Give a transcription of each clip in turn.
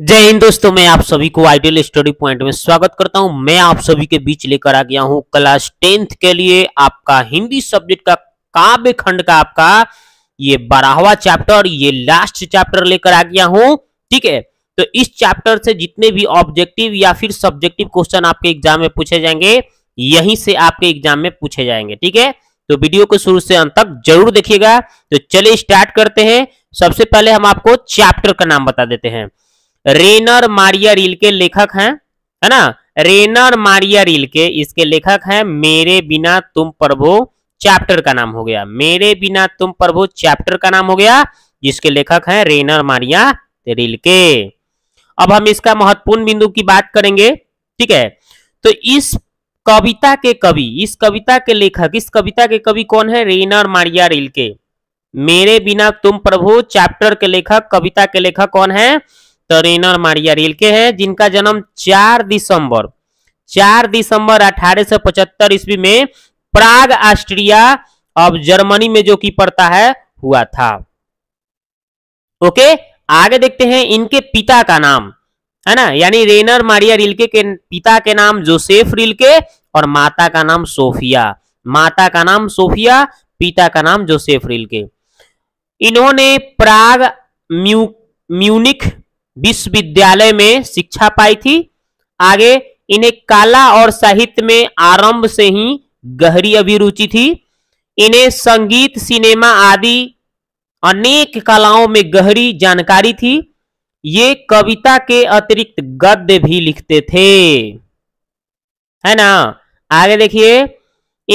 जय हिंद दोस्तों मैं आप सभी को आइडियल स्टडी पॉइंट में स्वागत करता हूं मैं आप सभी के बीच लेकर आ गया हूं क्लास टेंथ के लिए आपका हिंदी सब्जेक्ट का काव्य खंड का आपका ये बारहवा चैप्टर ये लास्ट चैप्टर लेकर आ गया हूं ठीक है तो इस चैप्टर से जितने भी ऑब्जेक्टिव या फिर सब्जेक्टिव क्वेश्चन आपके एग्जाम में पूछे जाएंगे यहीं से आपके एग्जाम में पूछे जाएंगे ठीक है तो वीडियो को शुरू से अंत तक जरूर देखिएगा तो चलिए स्टार्ट करते हैं सबसे पहले हम आपको चैप्टर का नाम बता देते हैं रेनर मारिया रील के लेखक हैं है ना रेनर मारिया रील के इसके लेखक हैं मेरे बिना तुम प्रभु चैप्टर का नाम हो गया मेरे बिना तुम प्रभु चैप्टर का नाम हो गया जिसके लेखक हैं रेनर मारिया रील के अब हम इसका महत्वपूर्ण बिंदु की बात करेंगे ठीक है तो इस कविता के कवि इस कविता के लेखक इस कविता के कवि कौन है रेनर मारिया रील के मेरे बिना तुम प्रभु चैप्टर के लेखक कविता के लेखक कौन है वेटरिनर मारिया रिलके है जिनका जन्म 4 दिसंबर 4 दिसंबर अठारह सौ पचहत्तर ईस्वी में प्राग ऑस्ट्रिया अब जर्मनी में जो कि पड़ता है हुआ था ओके आगे देखते हैं इनके पिता का नाम है ना यानी रेनर मारिया रिलके के पिता के नाम जोसेफ रिलके और माता का नाम सोफिया माता का नाम सोफिया पिता का नाम जोसेफ रिलके इन्होंने प्राग म्यू म्यूनिक विश्वविद्यालय में शिक्षा पाई थी आगे इन्हें कला और साहित्य में आरंभ से ही गहरी अभिरुचि थी इन्हें संगीत सिनेमा आदि अनेक कलाओं में गहरी जानकारी थी ये कविता के अतिरिक्त गद्य भी लिखते थे है ना आगे देखिए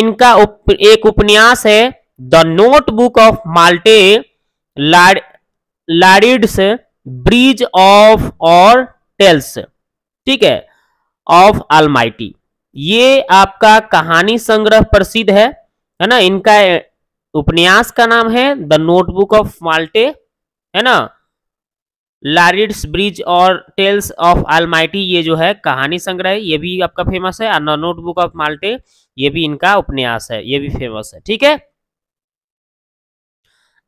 इनका उप, एक उपन्यास है द नोटबुक ऑफ माल्टे लाड लाडिड्स ब्रिज ऑफ और टेल्स ठीक है ऑफ आलमाइटी ये आपका कहानी संग्रह प्रसिद्ध है है ना इनका उपन्यास का नाम है द नोटबुक ऑफ माल्टे है ना लारिड्स ब्रिज और टेल्स ऑफ आलमाइटी ये जो है कहानी संग्रह ये भी आपका फेमस है और नोटबुक ऑफ माल्टे ये भी इनका उपन्यास है ये भी फेमस है ठीक है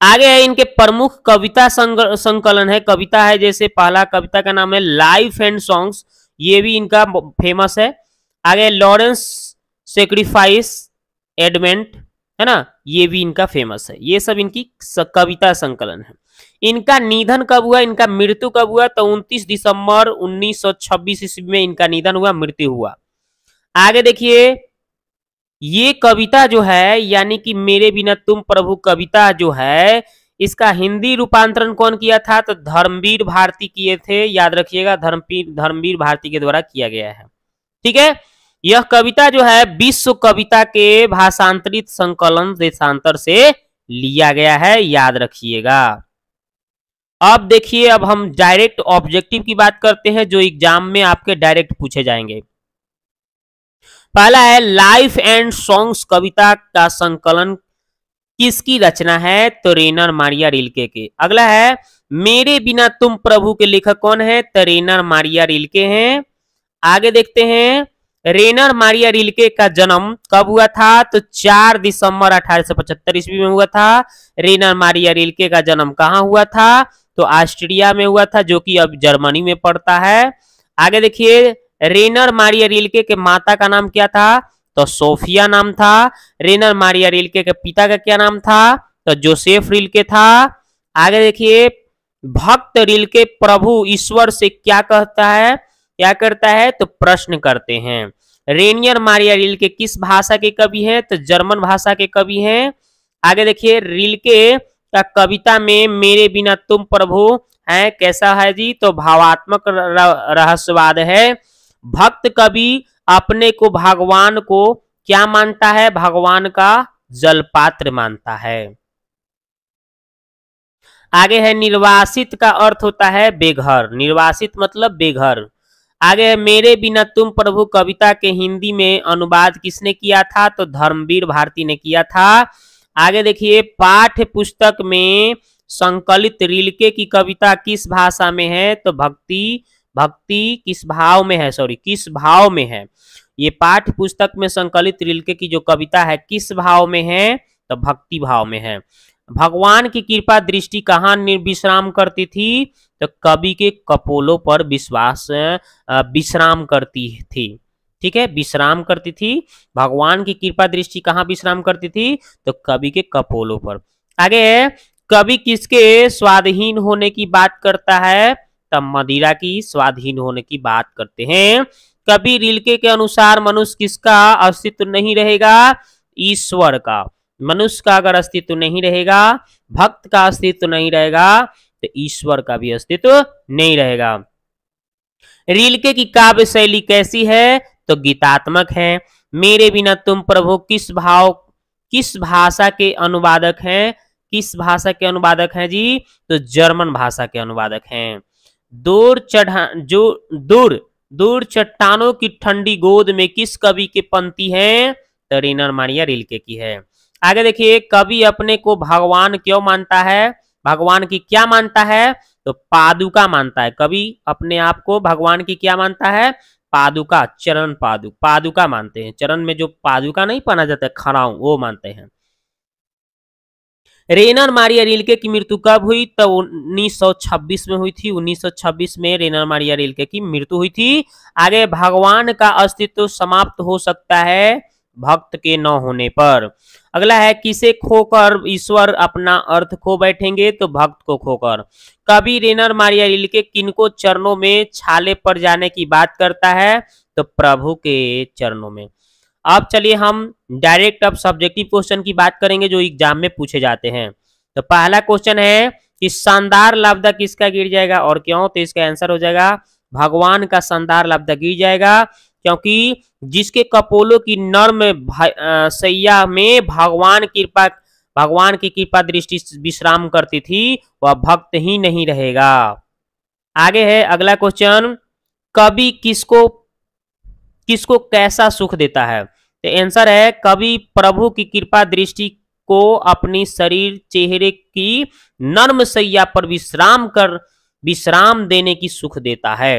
आगे है इनके प्रमुख कविता संकलन है कविता है जैसे पहला कविता का नाम है लाइफ एंड सॉन्ग्स ये भी इनका फेमस है आगे लॉरेंस सेक्रीफाइस एडमेंट है ना ये भी इनका फेमस है ये सब इनकी कविता संकलन है इनका निधन कब हुआ इनका मृत्यु कब हुआ तो 29 दिसंबर 1926 ईस्वी में इनका निधन हुआ मृत्यु हुआ आगे देखिए ये कविता जो है यानी कि मेरे बिना तुम प्रभु कविता जो है इसका हिंदी रूपांतरण कौन किया था तो धर्मवीर भारती किए थे याद रखिएगा धर्मवीर धर्मवीर भारती के द्वारा किया गया है ठीक है यह कविता जो है विश्व कविता के भाषांतरित संकलन देशांतर से लिया गया है याद रखिएगा अब देखिए अब हम डायरेक्ट ऑब्जेक्टिव की बात करते हैं जो एग्जाम में आपके डायरेक्ट पूछे जाएंगे पहला है लाइफ एंड सॉन्ग्स कविता का संकलन किसकी रचना है तो रेनर मारिया रिलके के अगला है मेरे बिना तुम प्रभु के लेखक कौन है तो रेनर मारिया रिलके हैं आगे देखते हैं रेनर मारिया रिलके का जन्म कब हुआ था तो 4 दिसंबर पचहत्तर ईस्वी में हुआ था रेनर मारिया रिलके का जन्म कहाँ हुआ था तो ऑस्ट्रिया में हुआ था जो कि अब जर्मनी में पड़ता है आगे देखिए रेनर मारिया रिलके के माता का नाम क्या था तो सोफिया नाम था रेनर मारिया रिलके के पिता का क्या नाम था तो जोसेफ रिलके था आगे देखिए भक्त रिलके प्रभु ईश्वर से क्या कहता है क्या करता है तो प्रश्न करते हैं रेनियर मारिया रिलके किस भाषा के कवि हैं तो जर्मन भाषा के कवि हैं आगे देखिए रिलके का कविता में मेरे बिना तुम प्रभु है कैसा है जी तो भावात्मक रहस्यवाद है भक्त कवि अपने को भगवान को क्या मानता है भगवान का जलपात्र मानता है आगे है निर्वासित का अर्थ होता है बेघर निर्वासित मतलब बेघर आगे है मेरे बिना तुम प्रभु कविता के हिंदी में अनुवाद किसने किया था तो धर्मवीर भारती ने किया था आगे देखिए पाठ्य पुस्तक में संकलित रिलके की कविता किस भाषा में है तो भक्ति भक्ति किस भाव में है सॉरी किस भाव में है ये पाठ पुस्तक में संकलित रिलके की जो कविता है किस भाव में है तो भक्ति भाव में है भगवान की कृपा दृष्टि कहाँ विश्राम करती थी तो कवि के कपोलों पर विश्वास विश्राम करती थी ठीक है विश्राम करती थी भगवान की कृपा दृष्टि कहाँ विश्राम करती थी तो कवि के कपोलों पर आगे कवि किसके स्वादहीन होने की बात करता है तब मदिरा की स्वाधीन होने की बात करते हैं कभी रिलके के अनुसार मनुष्य किसका अस्तित्व नहीं रहेगा ईश्वर का मनुष्य का अगर अस्तित्व नहीं रहेगा भक्त का अस्तित्व नहीं रहेगा तो ईश्वर का भी अस्तित्व नहीं रहेगा रिलके की काव्य शैली कैसी है तो गीतात्मक है मेरे बिना तुम प्रभु किस भाव किस भाषा के अनुवादक हैं किस भाषा के अनुवादक हैं जी तो जर्मन भाषा के अनुवादक हैं दूर चढ़ा जो दूर दूर चट्टानों की ठंडी गोद में किस कवि की पंक्ति है तो रेनर मारिया रिलके की है आगे देखिए कवि अपने को भगवान क्यों मानता है भगवान की क्या मानता है तो पादुका मानता है कवि अपने आप को भगवान की क्या मानता है पादुका चरण पादु पादुका मानते हैं चरण में जो पादुका नहीं पाना जाता है खराऊ वो मानते हैं रेनर मारिया रिलके की मृत्यु कब हुई तो 1926 में हुई थी 1926 में रेनर मारिया रिलके की मृत्यु हुई थी आगे भगवान का अस्तित्व समाप्त हो सकता है भक्त के न होने पर अगला है किसे खोकर ईश्वर अपना अर्थ खो बैठेंगे तो भक्त को खोकर कभी रेनर मारिया रिलके किनको चरणों में छाले पर जाने की बात करता है तो प्रभु के चरणों में अब चलिए हम डायरेक्ट अब सब्जेक्टिव क्वेश्चन की बात करेंगे जो एग्जाम में पूछे जाते हैं तो पहला क्वेश्चन है कि शानदार लब्ध किसका गिर जाएगा और क्यों तो इसका आंसर हो जाएगा भगवान का शानदार लब्ध गिर जाएगा क्योंकि जिसके कपोलों की नर्म सैया में भगवान कृपा भगवान की कृपा दृष्टि विश्राम करती थी वह भक्त ही नहीं रहेगा आगे है अगला क्वेश्चन कभी किसको किसको कैसा सुख देता है तो आंसर है कवि प्रभु की कृपा दृष्टि को अपनी शरीर चेहरे की नर्म सैया पर विश्राम कर विश्राम देने की सुख देता है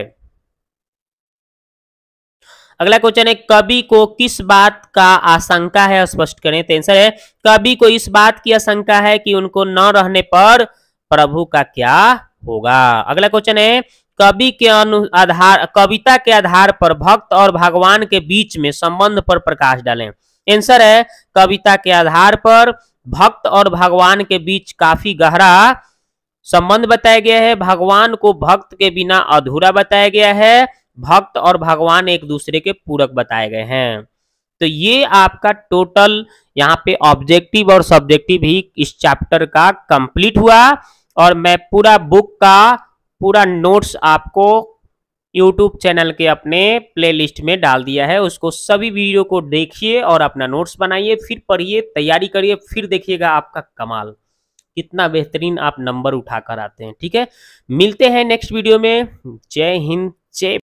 अगला क्वेश्चन है कवि को किस बात का आशंका है स्पष्ट करें तो आंसर है कवि को इस बात की आशंका है कि उनको न रहने पर प्रभु का क्या होगा अगला क्वेश्चन है कवि के अनु आधार कविता के आधार पर भक्त और भगवान के बीच में संबंध पर प्रकाश डालें आंसर है कविता के आधार पर भक्त और भगवान के बीच काफी गहरा संबंध बताया गया है भगवान को भक्त के बिना अधूरा बताया गया है भक्त और भगवान एक दूसरे के पूरक बताए गए हैं तो ये आपका टोटल यहाँ पे ऑब्जेक्टिव और सब्जेक्टिव ही इस चैप्टर का कंप्लीट हुआ और मैं पूरा बुक का पूरा नोट्स आपको यूट्यूब चैनल के अपने प्लेलिस्ट में डाल दिया है उसको सभी वीडियो को देखिए और अपना नोट्स बनाइए फिर पढ़िए तैयारी करिए फिर देखिएगा आपका कमाल कितना बेहतरीन आप नंबर उठाकर आते हैं ठीक है मिलते हैं नेक्स्ट वीडियो में जय हिंद जय